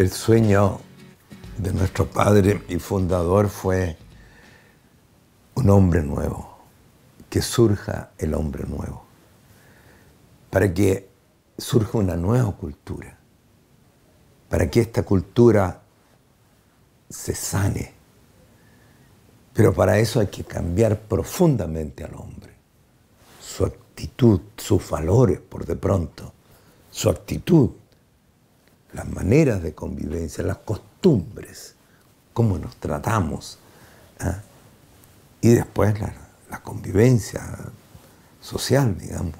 El sueño de nuestro padre y fundador fue un hombre nuevo, que surja el hombre nuevo, para que surja una nueva cultura, para que esta cultura se sane. Pero para eso hay que cambiar profundamente al hombre, su actitud, sus valores por de pronto, su actitud, las maneras de convivencia, las costumbres, cómo nos tratamos. ¿ah? Y después la, convivencia social, digamos,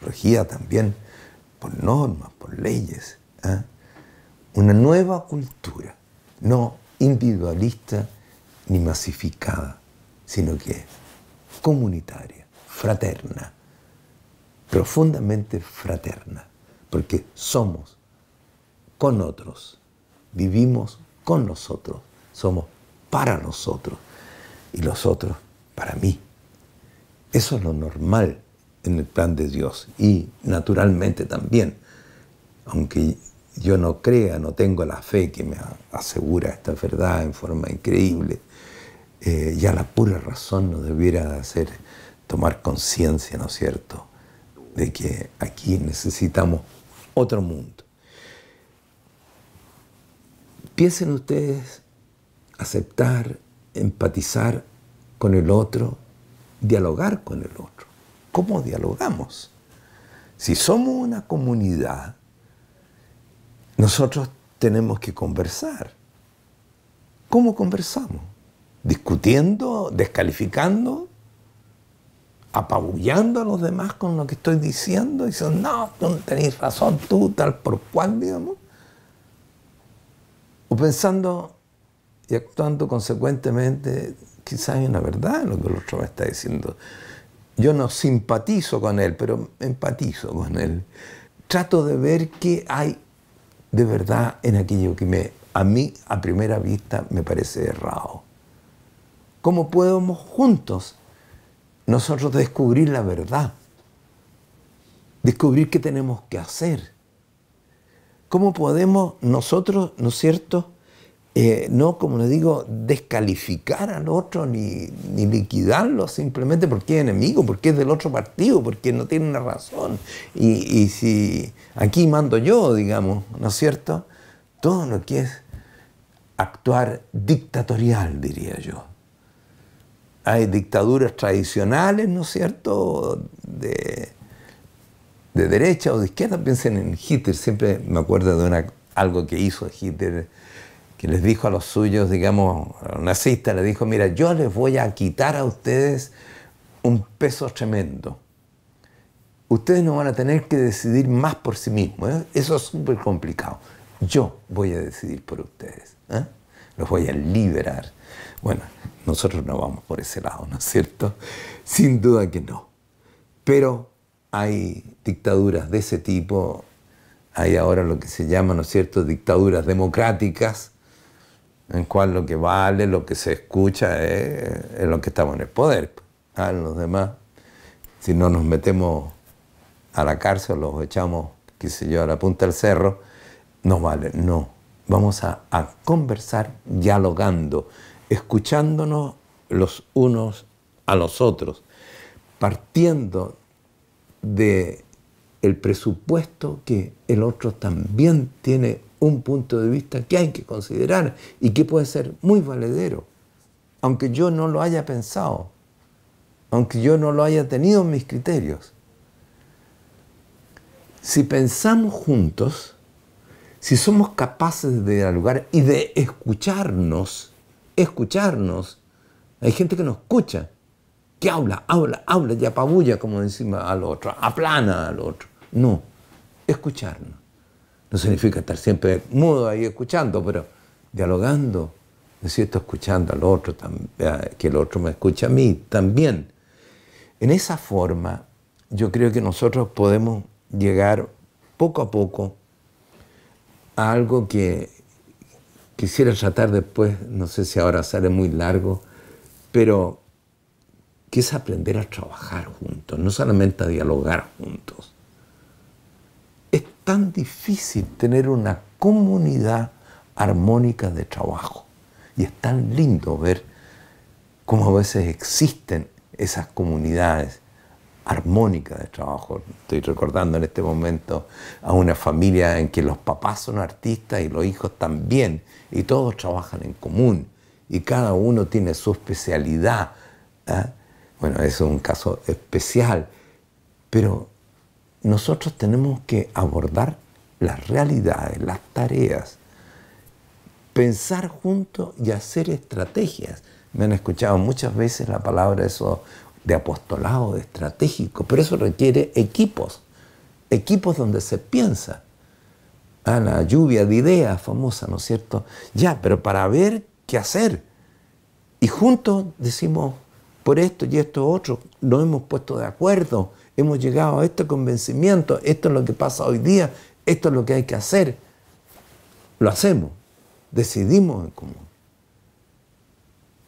regida también por normas, por leyes. ¿ah? Una nueva cultura, no individualista ni masificada, sino que comunitaria, fraterna, profundamente fraterna, porque somos con otros, vivimos con nosotros, somos para nosotros y los otros para mí. Eso es lo normal en el plan de Dios y naturalmente también, aunque yo no crea, no tengo la fe que me asegura esta verdad en forma increíble, eh, ya la pura razón nos debiera hacer tomar conciencia, ¿no es cierto?, de que aquí necesitamos otro mundo empiecen ustedes a aceptar, empatizar con el otro, dialogar con el otro. ¿Cómo dialogamos? Si somos una comunidad, nosotros tenemos que conversar. ¿Cómo conversamos? ¿Discutiendo, descalificando, apabullando a los demás con lo que estoy diciendo? Dicen, no, no tenéis razón, tú tal por cual, digamos pensando y actuando consecuentemente, quizás hay una verdad lo que el otro me está diciendo. Yo no simpatizo con él, pero empatizo con él. Trato de ver qué hay de verdad en aquello que me, a mí a primera vista me parece errado. ¿Cómo podemos juntos nosotros descubrir la verdad? Descubrir qué tenemos que hacer ¿Cómo podemos nosotros, ¿no es cierto?, eh, no, como le digo, descalificar al otro ni, liquidarlo simplemente porque es enemigo, porque es del otro partido, porque no tiene una razón. Y, y si aquí mando yo, digamos, ¿no es cierto? Todo lo que es actuar dictatorial, diría yo. Hay dictaduras tradicionales, ¿no es cierto?, de, de derecha o de izquierda piensen en Hitler. Siempre me acuerdo de una, algo que hizo Hitler, que les dijo a los suyos, digamos, a un nazista, le dijo, mira, yo les voy a quitar a ustedes un peso tremendo. Ustedes no van a tener que decidir más por sí mismos. ¿eh? Eso es súper complicado. Yo voy a decidir por ustedes. ¿eh? Los voy a liberar. Bueno, nosotros no vamos por ese lado, ¿no es cierto? Sin duda que no. Pero hay dictaduras de ese tipo, hay ahora lo que se llama, dictaduras democráticas, en cual lo que vale, lo que se escucha eh, es, lo que estamos en el poder. A ah, los demás, si no nos metemos a la cárcel, los echamos, qué sé yo, a la punta del cerro, no vale, no. Vamos a, a conversar dialogando, escuchándonos los unos a los otros, partiendo de el presupuesto que el otro también tiene un punto de vista que hay que considerar y que puede ser muy valedero, aunque yo no lo haya pensado, aunque yo no lo haya tenido en mis criterios. Si pensamos juntos, si somos capaces de dialogar y de escucharnos, escucharnos, hay gente que nos escucha, que habla, habla, habla y apabulla, como encima al otro, aplana al otro. No, escucharnos. No significa estar siempre mudo ahí escuchando, pero dialogando. siento escuchando al otro, eh, que el otro me escucha a mí también. En esa forma, yo creo que nosotros podemos llegar poco a poco a algo que quisiera tratar después, no sé si ahora sale muy largo, pero que es aprender a trabajar juntos, no solamente a dialogar juntos. Es tan difícil tener una comunidad armónica de trabajo y es tan lindo ver cómo a veces existen esas comunidades armónicas de trabajo. Estoy recordando en este momento a una familia en que los papás son artistas y los hijos también, y todos trabajan en común, y cada uno tiene su especialidad, ¿ah? Bueno, es un caso especial, pero nosotros tenemos que abordar las realidades, las tareas, pensar juntos y hacer estrategias. Me han escuchado muchas veces la palabra eso de apostolado, de estratégico, pero eso requiere equipos, equipos donde se piensa. Ah, la lluvia de ideas famosa, ¿no es cierto? Ya, pero para ver qué hacer. Y juntos decimos, por esto y esto otro, nos hemos puesto de acuerdo, hemos llegado a este convencimiento, esto es lo que pasa hoy día, esto es lo que hay que hacer. Lo hacemos, decidimos en común.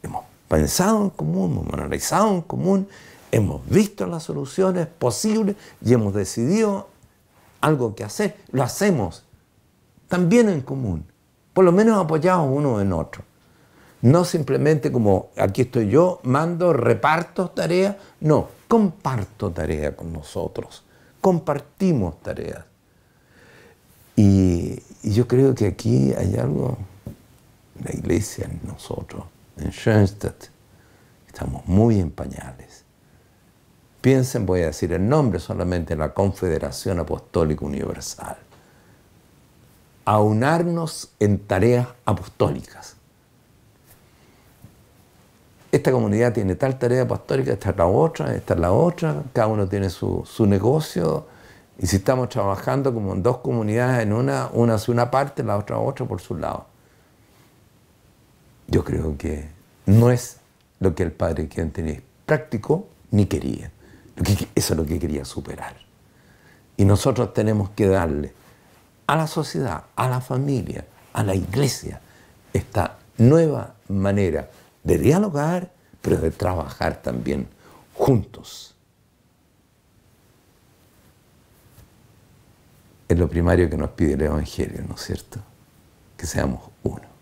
Hemos pensado en común, hemos analizado en común, hemos visto las soluciones posibles y hemos decidido algo que hacer. Lo hacemos también en común, por lo menos apoyados uno en otro. No simplemente como aquí estoy yo, mando, reparto tareas, no, comparto tareas con nosotros, compartimos tareas. Y, yo creo que aquí hay algo, la iglesia en nosotros, en Schoenstatt, estamos muy en pañales. Piensen, voy a decir el nombre solamente, la Confederación Apostólica Universal. Aunarnos en tareas apostólicas esta comunidad tiene tal tarea pastórica, esta es la otra, esta es la otra, cada uno tiene su, negocio, y si estamos trabajando como en dos comunidades, en una, una hace una parte, la otra otra por su lado. Yo creo que no es lo que el padre quien tenía práctico ni quería. Eso es lo que quería superar. Y nosotros tenemos que darle a la sociedad, a la familia, a la iglesia, esta nueva manera de dialogar, pero de trabajar también juntos. Es lo primario que nos pide el Evangelio, ¿no es cierto? Que seamos uno.